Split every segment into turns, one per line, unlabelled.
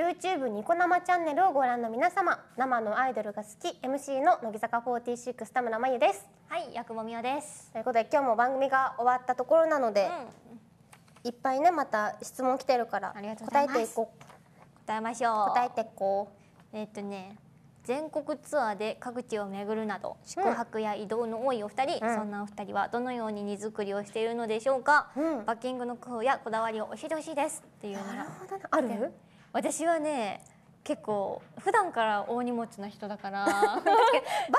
YouTube ニコ生チャンネルをご覧の皆様生のアイドルが好き MC の乃木坂46田村真由ですはい八雲美代ですということで今日も番組が終わったところなので、うん、いっぱいねまた質問来てるから答えていこう答えましょう答えていこうえっとね全国ツアーで各地を巡るなど宿泊や移動の多いお二人、うん、そんなお二人はどのように荷造りをしているのでしょうか、うん、バッキングの工夫やこだわりを教えてほしいですっていうのがある私はね結構普段から大荷物な人だから バッグ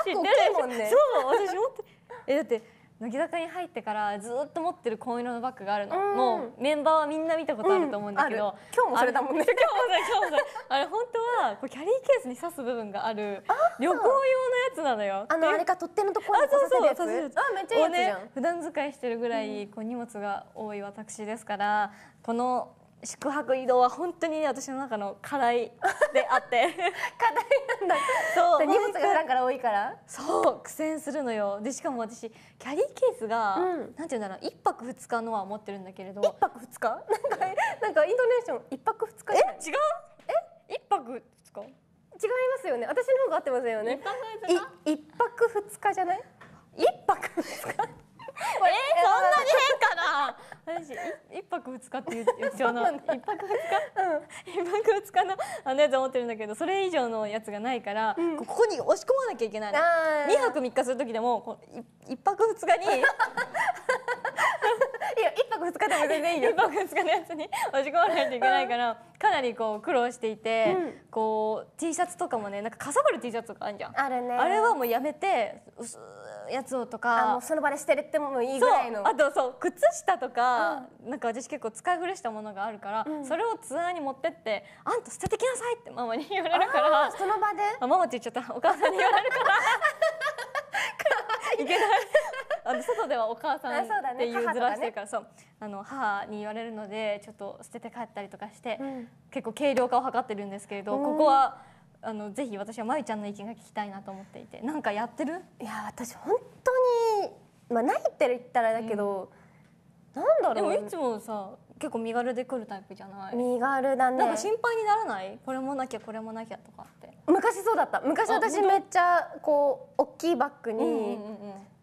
大きいもんねそう私持っ
て えだって乃木坂に入ってからずっと持ってる紺色のバッグがあるの、うん、もうメンバーはみんな見たことあると思うんだけど、うん、今日もそれだもんね今日もそれ今日もあれ本当はこうキャリーケースに刺す部分がある旅行用のやつなのよあのあれか取っ手のところに刺せるやつあめっちゃいいやつじゃん、ね、普段使いしてるぐらいこう荷物が多い私ですからこの宿泊移動は本当に、私の中の課題であって課題なんだそう荷物が普段から多いからそう苦戦するのよでしかも私キャリーケースが、うん、なんていうんだろう1泊2日のは持ってるんだけれど1泊2日なんかなんかインドネーション1泊2日え違うえ一泊2日違いますよね私の方が合ってますよね一泊2日じゃない一泊2日 えー、そんなに変かな私一泊二日っていう一応の一泊二日、一泊二日のあのやつ思ってるんだけどそれ以上のやつがないから、ここに押し込まなきゃいけない二泊三日する時でも一泊二日に いや一泊二日でも全然いいよ一泊二日のやつに押し込まないといけないから、かなりこう苦労していて、うん、こう T シャツとかもねなんかかさばる T シャツとかあるじゃんあるねあれはもうやめて薄やつをとかその場で捨てってもいいぐらいのあとそう靴下とか、うん、なんか私結構使い古したものがあるから、うん、それをツアーに持ってって「あんた捨ててきなさい」ってママに言われるからその場でママって言っちゃったお母さんに言われるから いけないあの外ではお母さんっていうずらしてるからそう、ねそう、あの母に言われるのでちょっと捨てて帰ったりとかして、うん、結構軽量化を図ってるんですけれど、ここは。あのぜひ私はまゆちゃんの意見が聞きたいなと思っていてなんかやってるいや私本当にまあないって言ったらだけど、うん、なんだろうでもいつもさ結構身軽で来るタイプじゃない身軽だねなんか心配にならないこれもなきゃこれもなきゃとかって昔そうだった昔私めっちゃこう大きいバッグに、うんうんうん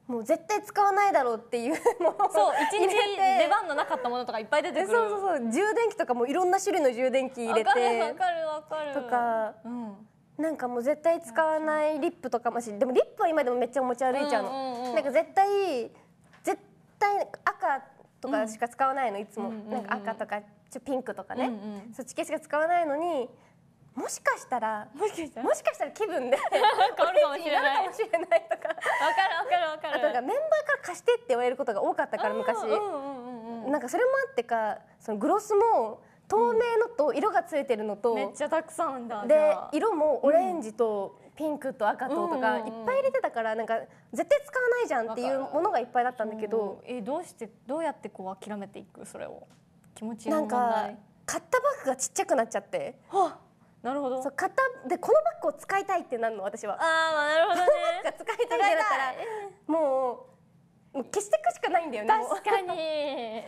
もう絶対使わないだろうっていうもうそう一日出番のなかったものとかいっぱい出てくるそうそうそう充電器とかもいろんな種類の充電器入れてわかるわかるわかるとか、うん、なんかもう絶対使わないリップとかもしでもリップは今でもめっちゃ持ち歩いちゃうの、なんか絶対絶対赤とかしか使わないのいつも、なんか赤とかちょピンクとかね、うんそっち系しか使わないのにもしかしたらもしかしたらもしかしたら気分で変わるかもしれないとかかるかるかるあとなんかメンバーから貸してって言われることが多かったから昔、うんうんうんうん、なんかそれもあってかそのグロスも透明のと色がついてるのと、めっちゃたくさんだで色もオレンジとピンクと赤ととか、いっぱい入れてたからなんか絶対使わないじゃんっていうものがいっぱいだったんだけど、えどうしてどうやってこう諦めていくそれを気持ちなんか買ったバッグがちっちゃくなっちゃってはなるほどそう買ったでこのバッグを使いたいってなるの私はああなるほど、ね、こ のバッグが使いたいってなったらもうもう消していくしかないんだよね確かに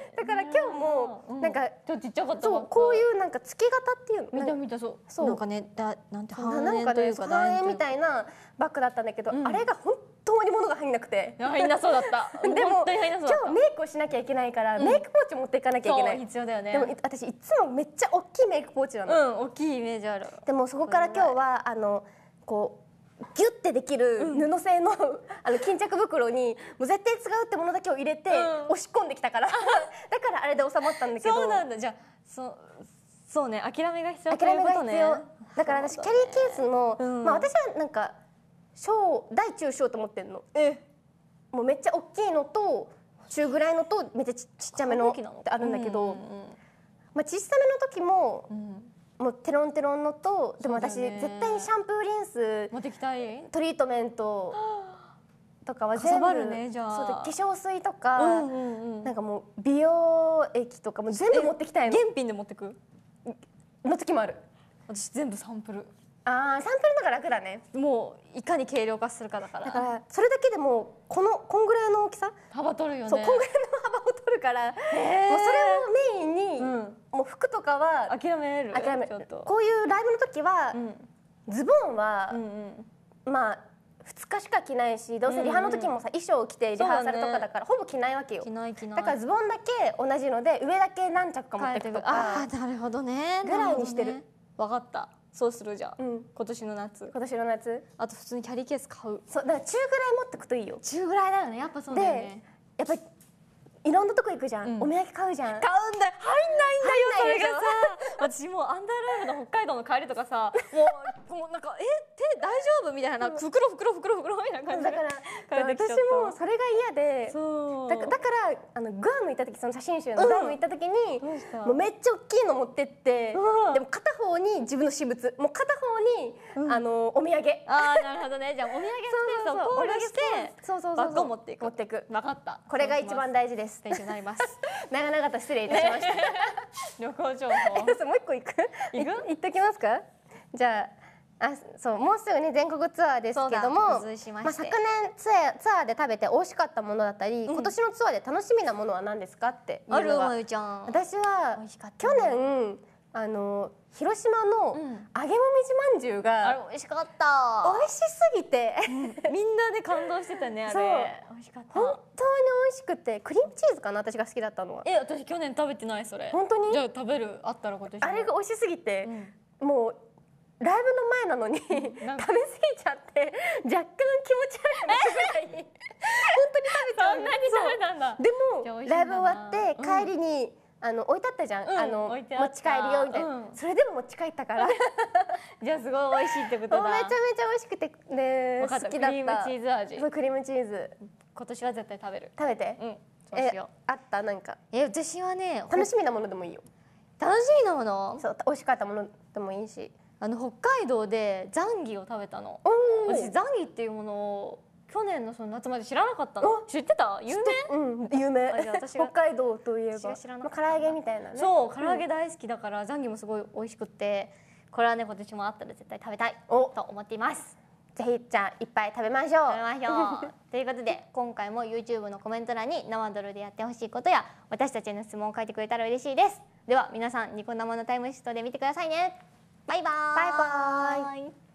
だから今日もなんか、うん、ちっちゃかったそうこういうなんか月型っていう見た見たそうそうなんかねだなんて半円というか半円みたいなバッグだったんだけど、うん、あれが本当に物が入んなくて入んなそうだった でも今日メイクをしなきゃいけないから、うん、メイクポーチ持っていかなきゃいけない必要だよねでも私いつもめっちゃ大きいメイクポーチなのうん大きいイメージあるでもそこから今日はあのこうギュッてできる布製の, あの巾着袋にもう絶対使うってものだけを入れて、押し込んできたから だからあれで収まったんだけどそうなんだじゃそそうね諦めが必要ということだから私、ね、キャリーケースの、うん、まあ私はなんか小大中小と思ってんのえもうめっちゃ大きいのと中ぐらいのとめっちゃちっちゃめのってあるんだけど、うんうん、まあ、小さめの時も、うんもうテロンテロンのとでも私絶対にシャンプーリンス持ってきたいトリートメント とかは全部る、ね、じゃそうで化粧水とか、うんうんうん、なんかもう美容液とかも全部持ってきたいの現品で持ってくの時もある私全部サンプルああサンプルのが楽だねもういかに軽量化するかだからだからそれだけでもこのこんぐらいの大きさ幅取るよねそうこんぐらいの幅を取るから、もうそれをメインにもう服とかは諦める諦めるこういうライブの時は、うん、ズボンは、うんうん、まあ2日しか着ないしどうせリハの時もさ、うんうん、衣装を着てリハーサルとかだから、ね、ほぼ着ないわけよだからズボンだけ同じので上だけ何着か持ってくとかあなるほどねぐらいにしてる、ね、分かったそうするじゃ、うん、今年の夏今年の夏あと普通にキャリーケース買うそうだから中ぐらい持ってくといいよ中ぐらいだよねやっぱそうだよねやっぱりいろんなとこ行くじゃん、うん、お土産買うじゃん買うんだ入んないんだよそれがさ私もうアンダーライブの北海道の帰りとかさ もうもうなんかえ手大丈夫みたいな袋袋袋袋みたいな感じだから私もそれが嫌でだだからあのグアム行った時その写真集のグアム行った時に、うん、もうめっちゃ大きいの持ってって、でも片方に自分の私物もう片方に、あのお土産ああなるほどねじゃお土産そうそうそう慮してバッグを持っていくそうそうそうそうそうそうそです勉強になります 長々と失礼いたしました、ね、旅行情報 もう一個行く行く行っときますかじゃああそうもうすぐね全国ツアーですけどもま、まあ、昨年ツアーで食べて美味しかったものだったり、うん、今年のツアーで楽しみなものは何ですかっていうのがあるまゆちゃん私は去年あの広島の揚げもみじまんじゅうが、うん、美味しかった美味しすぎてみんなで感動してたね あれ美味しかった本当に美味しくてクリームチーズかな私が好きだったのはえ私去年食べてないそれ本当にじゃあ食べるあったら今年あれが美味しすぎて、うん、もうライブの前なのに食べ過ぎちゃって若干気持ち悪いぐらい 本当に食べちゃうそんなに食べたんだでもライブ終わって帰りに、うんあの置いてあったじゃん、うん、あの持ち帰りよみたいな、うん、それでも持ち帰ったから じゃあすごい美味しいってことだ めちゃめちゃ美味しくてね好きだクリームチーズ味そうクリームチーズ今年は絶対食べる食べて、うん、そうしようあったなんかえ私はね楽しみなものでもいいよ楽しみなものそう美味しかったものでもいいしあの北海道でザンギを食べたのう私ザンギっていうものを去年のその夏まで知らなかったの知ってた有名うん有名北海道といえばまあ、唐揚げみたいなねそう唐揚げ大好きだからザンギもすごい美味しくてこれはね今年もあったら絶対食べたいと思っていますぜひじゃいっぱい食べましょう食べましょう ということで今回も YouTube のコメント欄に生ドルでやってほしいことや私たちへの質問を書いてくれたら嬉しいですでは皆さんニコ生のタイムシフトで見てくださいねバイバーイバイバーイ